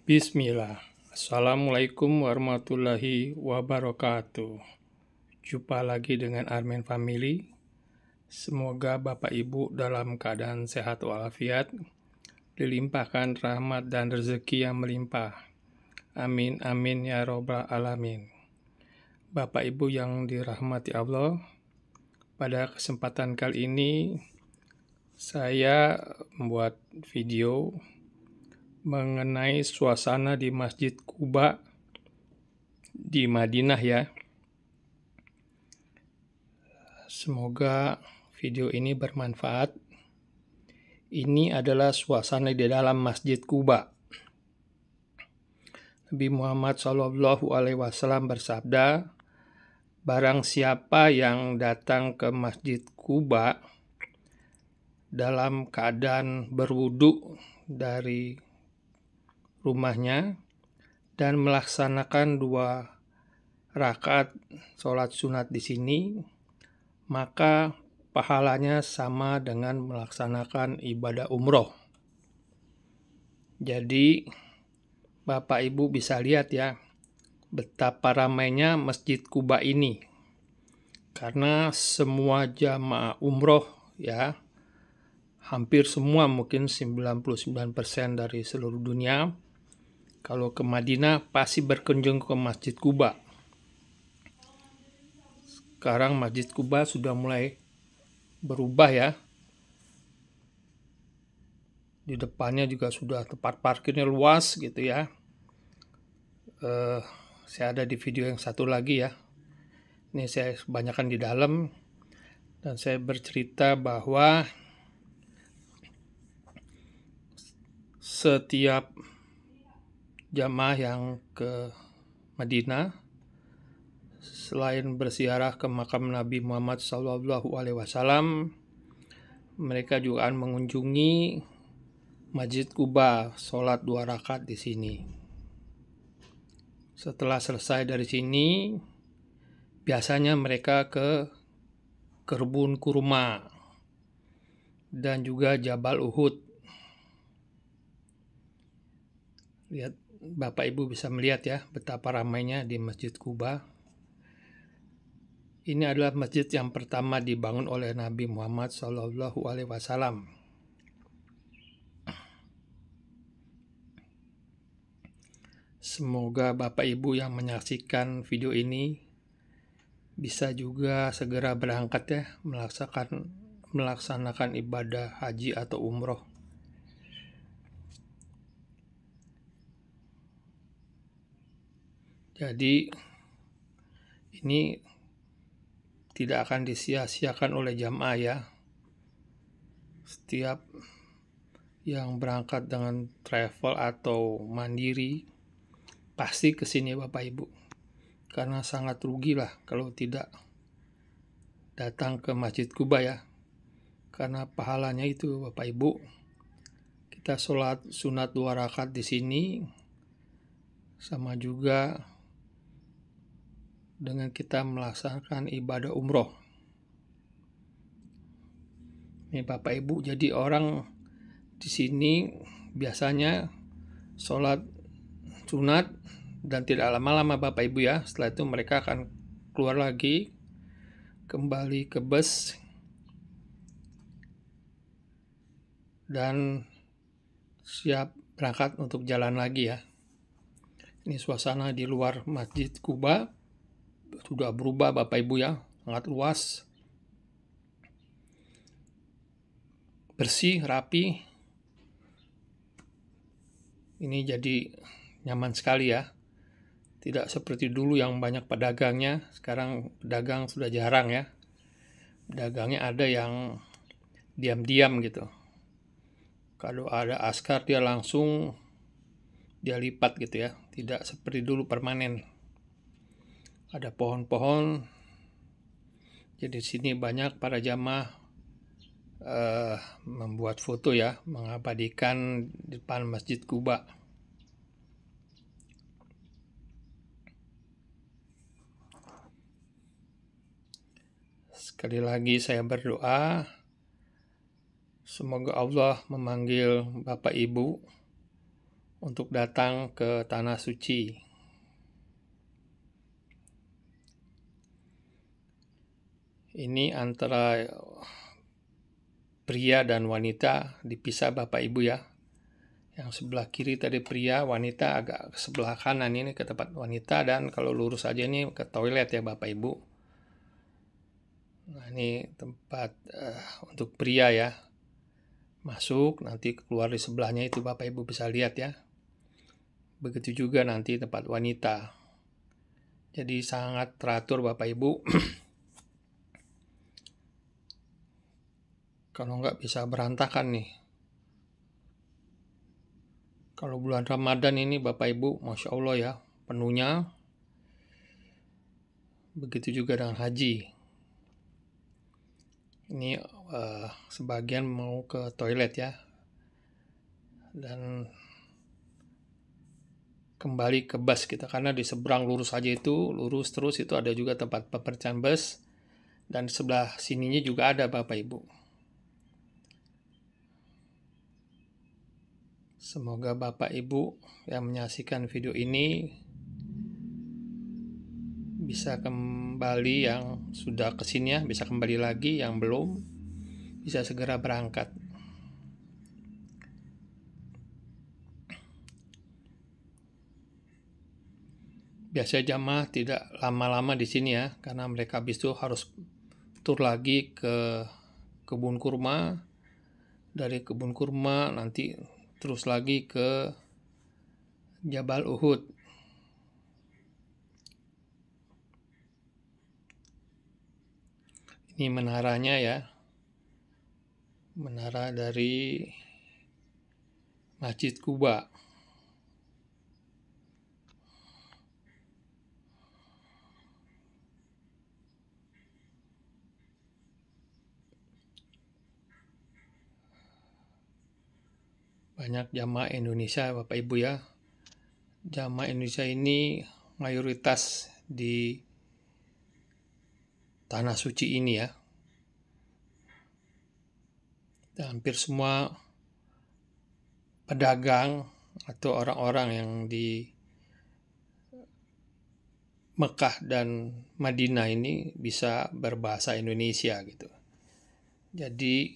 Bismillah. Assalamualaikum warahmatullahi wabarakatuh. Jumpa lagi dengan Armin Family. Semoga Bapak Ibu dalam keadaan sehat walafiat, dilimpahkan rahmat dan rezeki yang melimpah. Amin amin ya robbal alamin. Bapak Ibu yang dirahmati Allah, pada kesempatan kali ini saya membuat video mengenai suasana di Masjid Kuba di Madinah ya. Semoga video ini bermanfaat. Ini adalah suasana di dalam Masjid Kuba. Nabi Muhammad Shallallahu Alaihi Wasallam bersabda, Barang siapa yang datang ke Masjid Kuba dalam keadaan berwudu dari rumahnya dan melaksanakan dua rakaat sholat sunat di sini, maka pahalanya sama dengan melaksanakan ibadah umroh. Jadi, Bapak Ibu bisa lihat ya, betapa ramainya Masjid Kuba ini. Karena semua jamaah umroh ya, hampir semua mungkin 99% dari seluruh dunia kalau ke Madinah pasti berkunjung ke Masjid Kuba. Sekarang Masjid Kuba sudah mulai berubah ya. Di depannya juga sudah tempat parkirnya luas gitu ya. Uh, saya ada di video yang satu lagi ya. Ini saya kebanyakan di dalam dan saya bercerita bahwa setiap jamaah yang ke Madinah selain bersiarah ke makam Nabi Muhammad Sallallahu Alaihi Wasallam mereka juga mengunjungi Masjid Kuba sholat dua rakaat di sini setelah selesai dari sini biasanya mereka ke Kerbun Kurma dan juga Jabal Uhud lihat Bapak Ibu bisa melihat ya betapa ramainya di Masjid Kuba. Ini adalah masjid yang pertama dibangun oleh Nabi Muhammad Shallallahu Alaihi Wasallam. Semoga Bapak Ibu yang menyaksikan video ini bisa juga segera berangkat ya melaksanakan melaksanakan ibadah haji atau umroh Jadi ini tidak akan disia-siakan oleh jamaah ya. Setiap yang berangkat dengan travel atau mandiri pasti ke sini Bapak Ibu. Karena sangat rugilah kalau tidak datang ke Masjid Kuba ya. Karena pahalanya itu Bapak Ibu. Kita sholat sunat dua rakaat di sini sama juga dengan kita melaksanakan ibadah umroh. Ini Bapak Ibu, jadi orang di sini biasanya sholat sunat dan tidak lama-lama Bapak Ibu ya. Setelah itu mereka akan keluar lagi kembali ke bus dan siap berangkat untuk jalan lagi ya. Ini suasana di luar Masjid Kuba sudah berubah Bapak Ibu ya, sangat luas. Bersih, rapi. Ini jadi nyaman sekali ya. Tidak seperti dulu yang banyak pedagangnya, sekarang pedagang sudah jarang ya. Pedagangnya ada yang diam-diam gitu. Kalau ada askar dia langsung dia lipat gitu ya, tidak seperti dulu permanen ada pohon-pohon jadi ya, di sini banyak para jamaah uh, membuat foto ya mengabadikan di depan masjid Kuba sekali lagi saya berdoa semoga Allah memanggil Bapak Ibu untuk datang ke tanah suci ini antara eh, pria dan wanita dipisah Bapak Ibu ya. Yang sebelah kiri tadi pria, wanita agak ke sebelah kanan ini ke tempat wanita dan kalau lurus aja ini ke toilet ya Bapak Ibu. Nah ini tempat uh, untuk pria ya. Masuk nanti keluar di sebelahnya itu Bapak Ibu bisa lihat ya. Begitu juga nanti tempat wanita. Jadi sangat teratur Bapak Ibu. kalau nggak bisa berantakan nih. Kalau bulan Ramadan ini Bapak Ibu, Masya Allah ya, penuhnya. Begitu juga dengan haji. Ini uh, sebagian mau ke toilet ya. Dan kembali ke bus kita karena di seberang lurus aja itu lurus terus itu ada juga tempat pepercan bus dan sebelah sininya juga ada Bapak Ibu. Semoga Bapak Ibu yang menyaksikan video ini bisa kembali yang sudah kesini ya, bisa kembali lagi yang belum bisa segera berangkat. Biasa jamaah tidak lama-lama di sini ya, karena mereka habis itu harus tur lagi ke kebun kurma. Dari kebun kurma nanti terus lagi ke Jabal Uhud. Ini menaranya ya. Menara dari Masjid Kuba. banyak jamaah Indonesia Bapak Ibu ya. Jamaah Indonesia ini mayoritas di tanah suci ini ya. Dan hampir semua pedagang atau orang-orang yang di Mekah dan Madinah ini bisa berbahasa Indonesia gitu. Jadi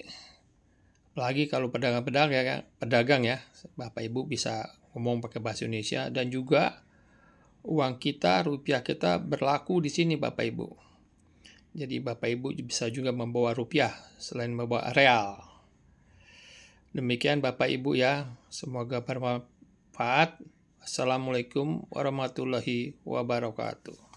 apalagi kalau pedagang-pedagang ya, pedagang ya, Bapak Ibu bisa ngomong pakai bahasa Indonesia dan juga uang kita, rupiah kita berlaku di sini Bapak Ibu. Jadi Bapak Ibu bisa juga membawa rupiah selain membawa real. Demikian Bapak Ibu ya, semoga bermanfaat. Assalamualaikum warahmatullahi wabarakatuh.